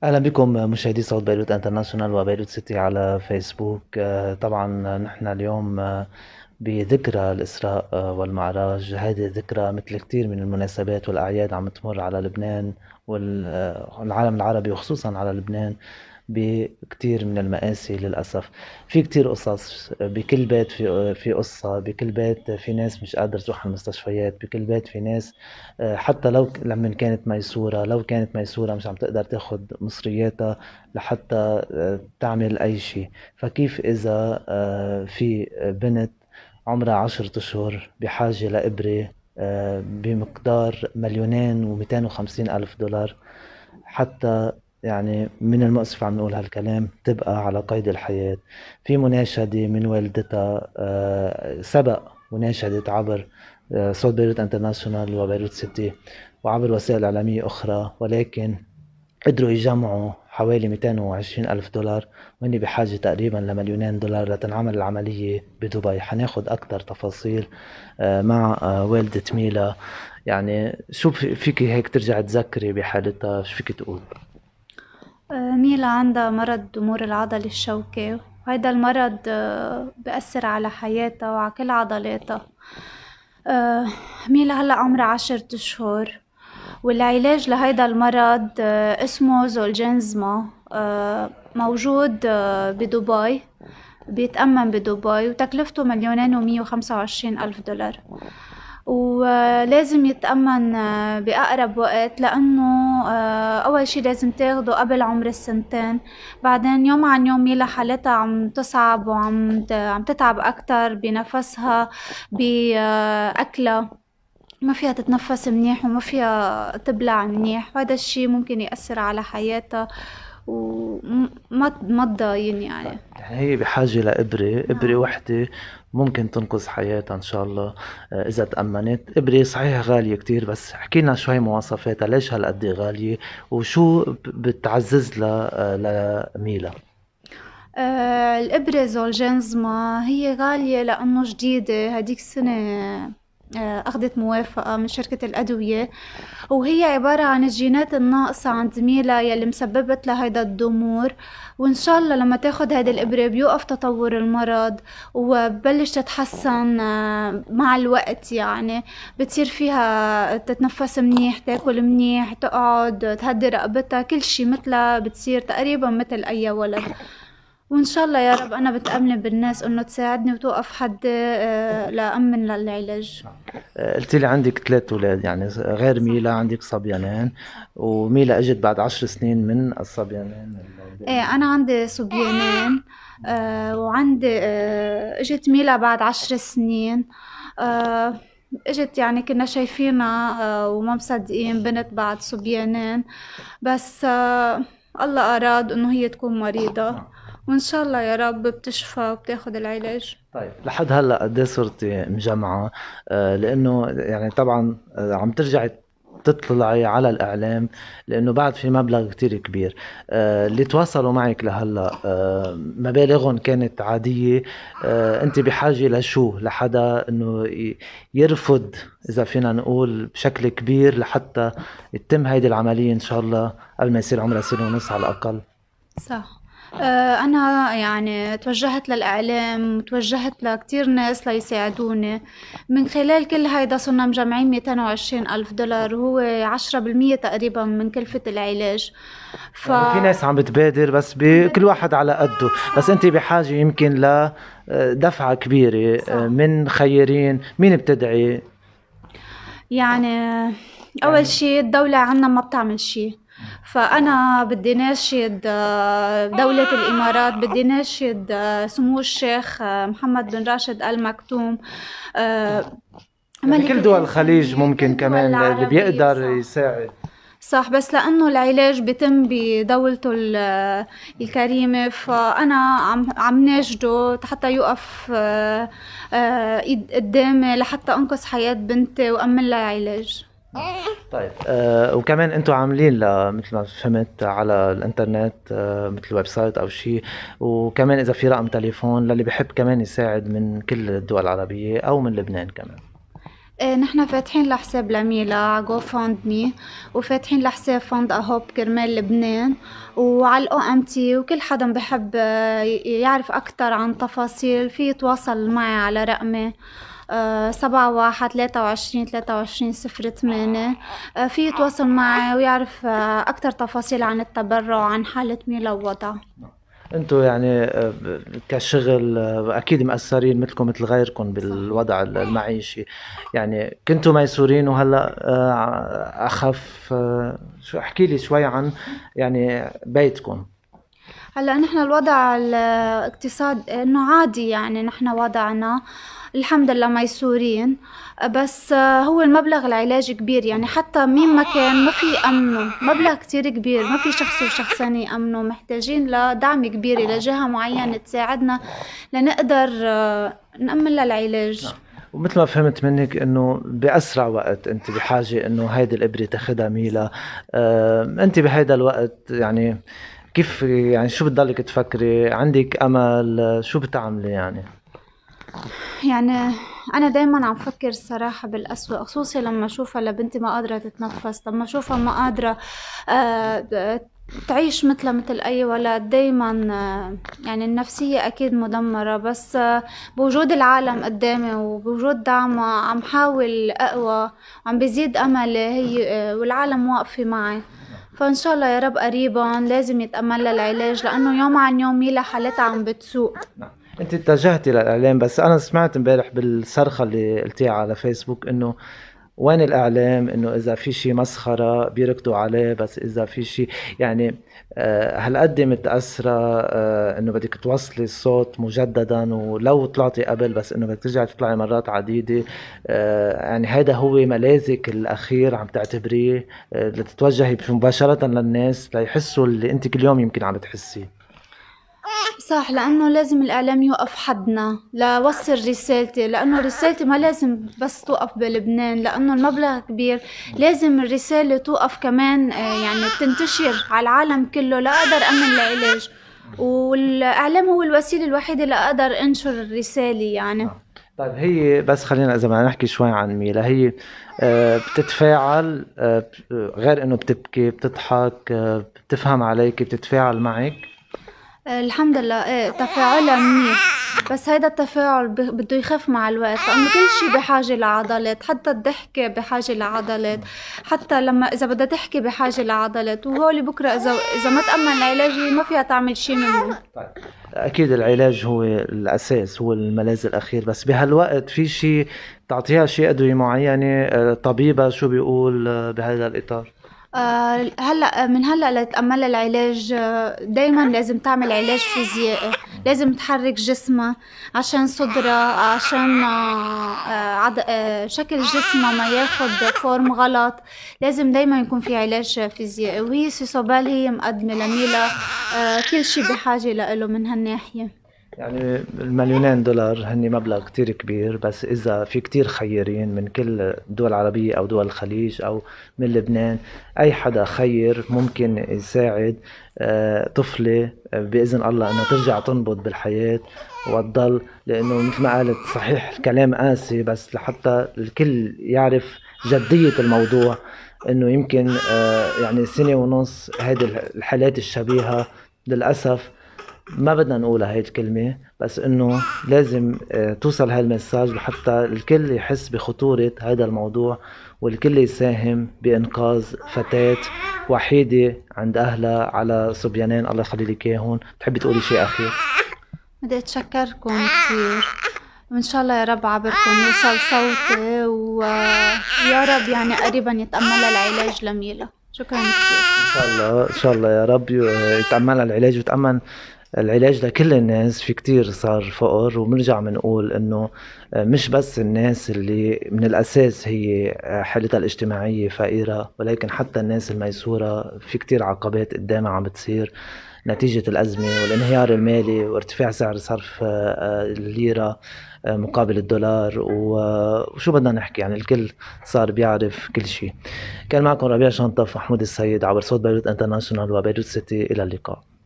اهلا بكم مشاهدي صوت بيروت انترناشونال وبيروت سيتي على فيسبوك آه، طبعا نحن اليوم آه، بذكرى الاسراء آه، والمعراج هذه الذكرى مثل كثير من المناسبات والاعياد عم تمر على لبنان والعالم العربي وخصوصا على لبنان بكتير من المآسي للأسف في كتير قصص بكل بيت في في قصة بكل بيت في ناس مش قادرة تروح على المستشفيات بكل بيت في ناس حتى لو لما كانت ميسورة لو كانت ميسورة مش عم تقدر تاخد مصرياتها لحتى تعمل أي شيء فكيف إذا في بنت عمرها عشرة أشهر بحاجة لإبرة بمقدار مليونين و250 ألف دولار حتى يعني من المؤسف عم نقول هالكلام تبقى على قيد الحياة في مناشدة من والدتها آه، سبق مناشدة عبر آه، صوت بيروت انترناشونال وبيروت سيتي وعبر وسائل إعلامية أخرى ولكن قدروا يجمعوا حوالي 220 ألف دولار وإني بحاجة تقريبا لمليونين دولار لتنعمل العملية بدبي حناخد أكثر تفاصيل آه، مع والدة ميلا يعني شو فيكي هيك ترجع تذكري بحالتها شو فيكي تقول آه، ميلا عندها مرض ضمور العضل الشوكي وهيدا المرض آه، بأثر على حياتها وعلى كل عضلاتها آه، ميلا هلا عمرها عشرة أشهر والعلاج لهيدا المرض اسمه زولجينزما موجود بدبي بيتأمن بدبي وتكلفته مليونين ومية وخمسة وعشرين ألف دولار ولازم يتأمن آه، بأقرب وقت لأنه آه، أول شي لازم تاخده قبل عمر السنتين بعدين يوم عن يوم يلا حالتها عم تصعب وعم عم تتعب أكتر بنفسها بأكلها آه، ما فيها تتنفس منيح وما فيها تبلع منيح وهذا الشي ممكن يأثر على حياتها وما ما تضاين يعني هي بحاجة لإبرة إبرة نعم. وحدة ممكن تنقذ حياتها إن شاء الله آه، إذا تأمنت إبرة صحيح غالية كتير بس احكي لنا شوي مواصفاتها ليش هالقد إيه غالية وشو بتعزز لها آه، لميلا آه الإبرة زولجنزما هي غالية لأنه جديدة هديك السنة آه، أخذت موافقة من شركة الأدوية وهي عبارة عن الجينات الناقصة عند زميلة يلي مسببت لهيدا الضمور وإن شاء الله لما تاخد هيدي الإبرة بيوقف تطور المرض وببلش تتحسن آه، مع الوقت يعني بتصير فيها تتنفس منيح تاكل منيح تقعد تهدي رقبتها كل شي مثلها بتصير تقريبا مثل أي ولد وان شاء الله يا رب انا بتامن بالناس انه تساعدني وتوقف حد آه، لامن للعلاج آه، قلت لي عندك ثلاث اولاد يعني غير ميلا عندك صبيانين وميلا اجت بعد عشر سنين من الصبيانين ايه انا عندي صبيانين آه، وعندي اجت ميلا بعد عشر سنين اجت يعني كنا شايفينها وما مصدقين بنت بعد صبيانين بس الله اراد انه هي تكون مريضه نعم. وان شاء الله يا رب بتشفى وبتاخذ العلاج طيب لحد هلا قد ايه صرتي مجمعه آه، لانه يعني طبعا آه، عم ترجعي تطلعي على الاعلام لانه بعد في مبلغ كتير كبير آه، اللي تواصلوا معك لهلا مبالغهم كانت عاديه انت بحاجه لشو لحدا انه يرفض اذا فينا نقول بشكل كبير لحتى تتم هيدي العمليه ان شاء الله قبل ما يصير عمرها سنه ونص على الاقل صح آه، أنا يعني توجهت للإعلام توجهت لكتير ناس ليساعدوني من خلال كل هيدا صرنا مجمعين 220 ألف دولار وهو 10% تقريبا من كلفة العلاج ف... يعني في ناس عم بتبادر بس بكل واحد على قده بس أنت بحاجة يمكن ل آه، دفعة كبيرة آه، من خيرين مين بتدعي يعني أول يعني شيء الدولة عنا ما بتعمل شيء فأنا بدي ناشد آه، دولة الإمارات بدي ناشد آه، سمو الشيخ آه، محمد بن راشد آل مكتوم يعني كل دول الخليج ممكن كمان اللي بيقدر يساعد صح بس لانه العلاج بيتم بدولته الكريمه فانا عم عم ناجده حتى يوقف قدامي لحتى انقذ حياه بنتي وامن لها علاج طيب آه وكمان انتم عاملين مثل ما فهمت على الانترنت آه مثل ويب سايت او شيء وكمان اذا في رقم تليفون للي بحب كمان يساعد من كل الدول العربيه او من لبنان كمان إيه نحن فاتحين لحساب لميلا جو فوند مي وفاتحين لحساب فوند اهوب كرمال لبنان وعلى الاو ام تي وكل حدا بحب آه، يعرف اكثر عن تفاصيل في يتواصل معي على رقمي سبعة واحد ثلاثة وعشرين ثلاثة وعشرين صفر تمانية آه، في يتواصل معي ويعرف آه، أكثر تفاصيل عن التبرع عن حالة ميلا ووضع انتم يعني آه، كشغل اكيد مأثرين مثلكم مثل غيركم بالوضع المعيشي يعني كنتوا ميسورين وهلا اخف شو احكي لي شوي عن يعني بيتكم هلا نحن الوضع الاقتصاد انه عادي يعني نحن وضعنا الحمد لله ميسورين بس هو المبلغ العلاجي كبير يعني حتى مين ما كان ما في امنه مبلغ كتير كبير ما في شخص وشخصين يامنوا محتاجين لدعم كبير الى جهه معينه تساعدنا لنقدر آه، نامن للعلاج العلاج نعم. ومثل ما فهمت منك انه باسرع وقت انت بحاجه انه هيدي الابره تاخذها ميلا آه، انت بهيدا الوقت يعني كيف يعني شو بتضلك تفكري عندك امل شو بتعملي يعني يعني انا دايما عم فكر الصراحه بالأسوأ خصوصي لما اشوفها لبنتي ما قادره تتنفس لما اشوفها ما قادره آه، تعيش مثل مثل اي ولد دايما آه، يعني النفسية اكيد مدمرة بس آه، بوجود العالم قدامي وبوجود دعمه عم حاول اقوى عم بزيد املي هي والعالم واقفة معي فان شاء الله يا رب قريبا لازم يتامل لها العلاج لانه يوم عن يوم ميلا حالتها عم بتسوء نعم. انت اتجهتي للاعلام بس انا سمعت امبارح بالصرخه اللي قلتيها على فيسبوك انه وين الاعلام انه اذا في شيء مسخره بيركضوا عليه بس اذا في شيء يعني آه، هالقد متاثره آه، انه بدك توصلي الصوت مجددا ولو طلعتي قبل بس انه بدك ترجعي تطلعي مرات عديده آه، يعني هذا هو ملاذك الاخير عم تعتبريه لتتوجهي مباشره للناس ليحسوا اللي انت كل يوم يمكن عم تحسيه صح لانه لازم الاعلام يوقف حدنا لوصل رسالتي لانه رسالتي ما لازم بس توقف بلبنان لانه المبلغ كبير لازم الرساله توقف كمان آه، يعني تنتشر على العالم كله لاقدر امن العلاج والاعلام هو الوسيله الوحيده لاقدر انشر الرساله يعني آه. طيب هي بس خلينا اذا بدنا نحكي شوي عن ميلا هي آه، بتتفاعل غير انه بتبكي بتضحك بتفهم عليك بتتفاعل معك الحمد لله ايه تفاعلها منيح بس هيدا التفاعل بده يخف مع الوقت لانه كل شيء بحاجه لعضلات حتى الضحكه بحاجه لعضلات حتى لما اذا بدها تحكي بحاجه لعضلات وهول بكره اذا اذا ما تامن العلاج ما فيها تعمل شيء منه طيب اكيد العلاج هو الاساس هو الملاذ الاخير بس بهالوقت في شيء تعطيها شيء ادويه معينه آه، طبيبها شو بيقول آه، بهذا الاطار آه، هلا من هلا لتأمل العلاج آه، دايما لازم تعمل علاج فيزيائي لازم تحرك جسمها عشان صدرها عشان آه، عد... شكل جسمها ما ياخد فورم غلط لازم دايما يكون في علاج فيزيائي وهي سيسوبال هي مقدمة لميلا كل شي بحاجة له من هالناحية يعني المليونين دولار هن مبلغ كتير كبير بس اذا في كتير خيرين من كل دول العربية او دول الخليج او من لبنان اي حدا خير ممكن يساعد آه، طفلة آه، باذن الله انها ترجع تنبض بالحياة وتضل لانه مثل ما قالت صحيح الكلام قاسي بس لحتى الكل يعرف جدية الموضوع انه يمكن آه، يعني سنة ونص هذه الحالات الشبيهة للأسف ما بدنا نقولها هي الكلمة بس انه لازم آه، توصل هالمساج لحتى الكل يحس بخطورة هذا الموضوع والكل يساهم بانقاذ فتاة وحيدة عند اهلها على صبيانين الله يخلي لك اياهم، بتحبي تقولي شيء اخير؟ بدي اتشكركم كثير وان شاء الله يا رب عبركم يوصل صوتي ويا رب يعني قريبا يتأملها العلاج لميلا شكرا كثير ان شاء الله ان شاء الله يا رب آه، يتأملها العلاج ويتأمل العلاج لكل الناس في كتير صار فقر وبنرجع بنقول انه مش بس الناس اللي من الاساس هي حالتها الاجتماعيه فقيره ولكن حتى الناس الميسوره في كتير عقبات قدامها عم بتصير نتيجة الأزمة والانهيار المالي وارتفاع سعر صرف آه، آه، الليرة آه، مقابل الدولار وشو بدنا نحكي يعني الكل صار بيعرف كل شيء كان معكم ربيع شنطف محمود السيد عبر صوت بيروت انترناشونال وبيروت سيتي إلى اللقاء